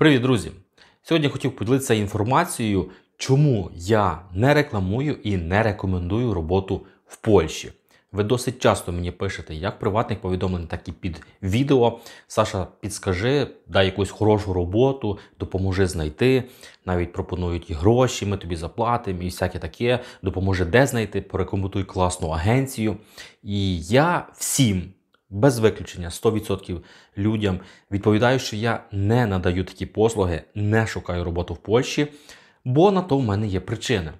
Привіт, друзі! Сьогодні хотів поділитися інформацією, чому я не рекламую і не рекомендую роботу в Польщі. Ви досить часто мені пишете як приватних повідомлень, так і під відео. Саша, підскажи, дай якусь хорошу роботу, допоможи знайти. Навіть пропонують і гроші, ми тобі заплатимо, і всяке таке. Допоможи де знайти, порекомендуй класну агенцію. І я всім без виключення 100% людям. Відповідаю, що я не надаю такі послуги, не шукаю роботу в Польщі, бо на то в мене є причини.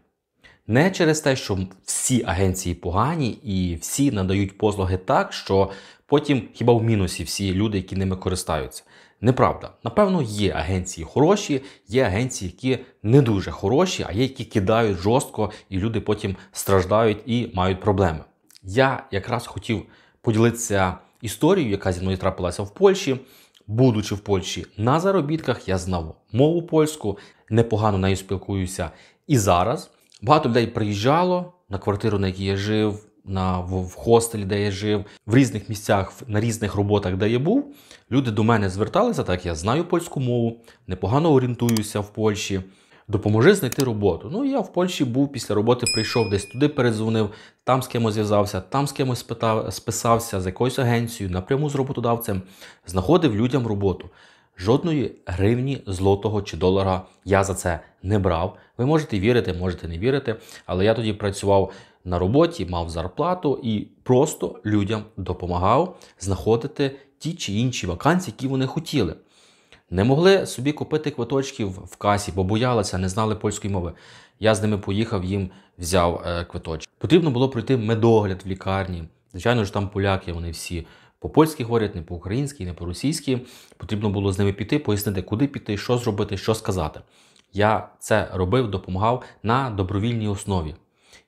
Не через те, що всі агенції погані і всі надають послуги так, що потім хіба в мінусі всі люди, які ними користаються. Неправда. Напевно, є агенції хороші, є агенції, які не дуже хороші, а є, які кидають жорстко, і люди потім страждають і мають проблеми. Я якраз хотів поділитися історією, яка зі мною трапилася в Польщі. Будучи в Польщі на заробітках, я знав мову польську, непогано нею спілкуюся і зараз. Багато людей приїжджало на квартиру, на якій я жив, на в хостелі, де я жив, в різних місцях, на різних роботах, де я був. Люди до мене зверталися, так я знаю польську мову, непогано орієнтуюся в Польщі допоможи знайти роботу. Ну, я в Польщі був після роботи, прийшов десь туди, передзвонив, там з кимось зв'язався, там з кимось спитав, списався з якоюсь агенцією, напряму з роботодавцем, знаходив людям роботу. Жодної гривні злотого чи долара я за це не брав. Ви можете вірити, можете не вірити, але я тоді працював на роботі, мав зарплату і просто людям допомагав знаходити ті чи інші вакансії, які вони хотіли не могли собі купити квиточків в касі, бо боялися, не знали польської мови. Я з ними поїхав, їм взяв е, квиточки. Потрібно було пройти медогляд в лікарні. Звичайно ж, там поляки, вони всі по-польськи говорять, не по-українськи, не по-російськи. Потрібно було з ними піти, пояснити, куди піти, що зробити, що сказати. Я це робив, допомагав на добровільній основі.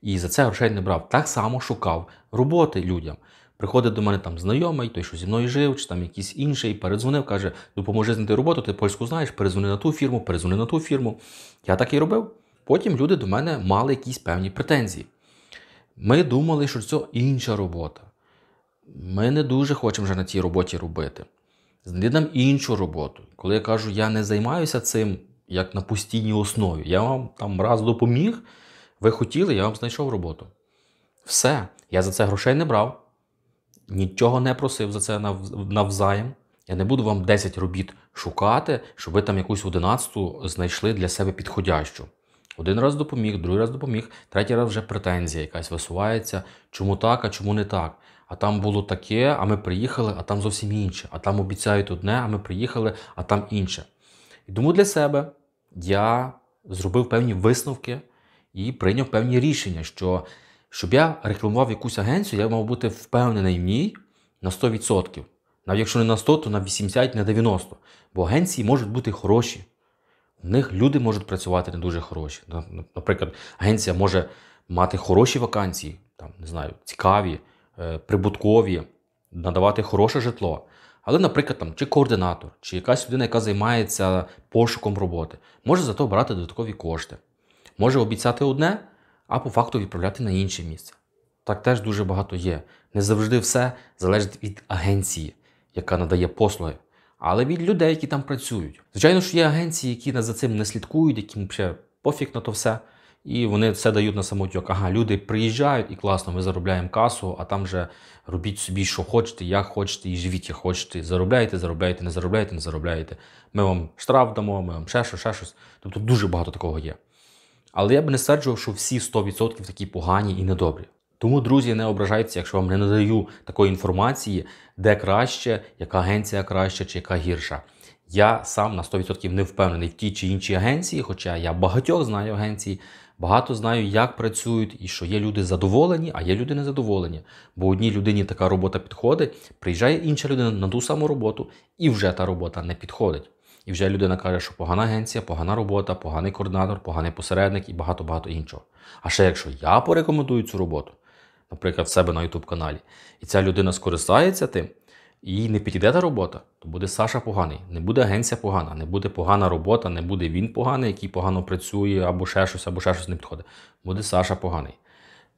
І за це грошей не брав. Так само шукав роботи людям. Приходить до мене там знайомий, той, що зі мною жив, чи там якийсь інший, передзвонив, каже, допоможи знайти роботу, ти польську знаєш, перезвони на ту фірму, перезвони на ту фірму. Я так і робив. Потім люди до мене мали якісь певні претензії. Ми думали, що це інша робота. Ми не дуже хочемо вже на цій роботі робити. Знайди нам іншу роботу. Коли я кажу, я не займаюся цим як на постійній основі. Я вам там раз допоміг, ви хотіли, я вам знайшов роботу. Все, я за це грошей не брав нічого не просив за це навзаєм. Я не буду вам 10 робіт шукати, щоб ви там якусь одинадцяту знайшли для себе підходящу. Один раз допоміг, другий раз допоміг, третій раз вже претензія якась висувається. Чому так, а чому не так? А там було таке, а ми приїхали, а там зовсім інше. А там обіцяють одне, а ми приїхали, а там інше. І тому для себе я зробив певні висновки і прийняв певні рішення, що щоб я рекламував якусь агенцію, я мав бути впевнений в ній на 100%. Навіть якщо не на 100, то на 80, на 90. Бо агенції можуть бути хороші. В них люди можуть працювати не дуже хороші. Наприклад, агенція може мати хороші вакансії, там, не знаю, цікаві, е, прибуткові, надавати хороше житло. Але, наприклад, там, чи координатор, чи якась людина, яка займається пошуком роботи, може за то брати додаткові кошти. Може обіцяти одне, а по факту відправляти на інше місце. Так теж дуже багато є. Не завжди все залежить від агенції, яка надає послуги, але від людей, які там працюють. Звичайно, що є агенції, які за цим не слідкують, яким ще пофіг на то все. І вони все дають на самотюк. Ага, люди приїжджають і класно, ми заробляємо касу, а там же робіть собі, що хочете, як хочете, і живіть, як хочете. Заробляйте, заробляйте, не заробляйте, не заробляєте. Ми вам штраф дамо, ми вам ще що, ще щось. Тобто дуже багато такого є. Але я б не стверджував, що всі 100% такі погані і недобрі. Тому, друзі, не ображайтеся, якщо вам не надаю такої інформації, де краще, яка агенція краще чи яка гірша. Я сам на 100% не впевнений в тій чи іншій агенції, хоча я багатьох знаю агенції, багато знаю, як працюють і що є люди задоволені, а є люди незадоволені. Бо одній людині така робота підходить, приїжджає інша людина на ту саму роботу, і вже та робота не підходить і вже людина каже, що погана агенція, погана робота, поганий координатор, поганий посередник і багато-багато іншого. А ще якщо я порекомендую цю роботу, наприклад, в себе на YouTube каналі, і ця людина скористається тим, і їй не підійде та робота, то буде Саша поганий, не буде агенція погана, не буде погана робота, не буде він поганий, який погано працює, або ще щось, або ще щось не підходить. Буде Саша поганий.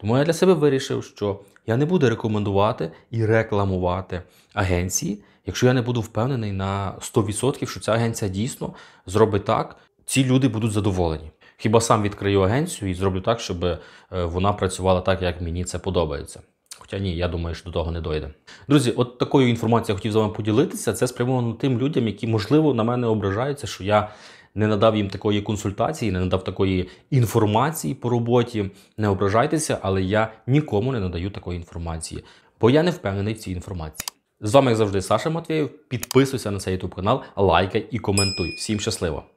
Тому я для себе вирішив, що я не буду рекомендувати і рекламувати агенції, якщо я не буду впевнений на 100%, що ця агенція дійсно зробить так, ці люди будуть задоволені. Хіба сам відкрию агенцію і зроблю так, щоб е, вона працювала так, як мені це подобається. Хоча ні, я думаю, що до того не дойде. Друзі, от такою інформацією я хотів з вами поділитися. Це спрямовано тим людям, які, можливо, на мене ображаються, що я не надав їм такої консультації, не надав такої інформації по роботі. Не ображайтеся, але я нікому не надаю такої інформації, бо я не впевнений в цій інформації. З вами, як завжди, Саша Матвєєв. Підписуйся на цей youtube канал, лайкай і коментуй. Всім щасливо!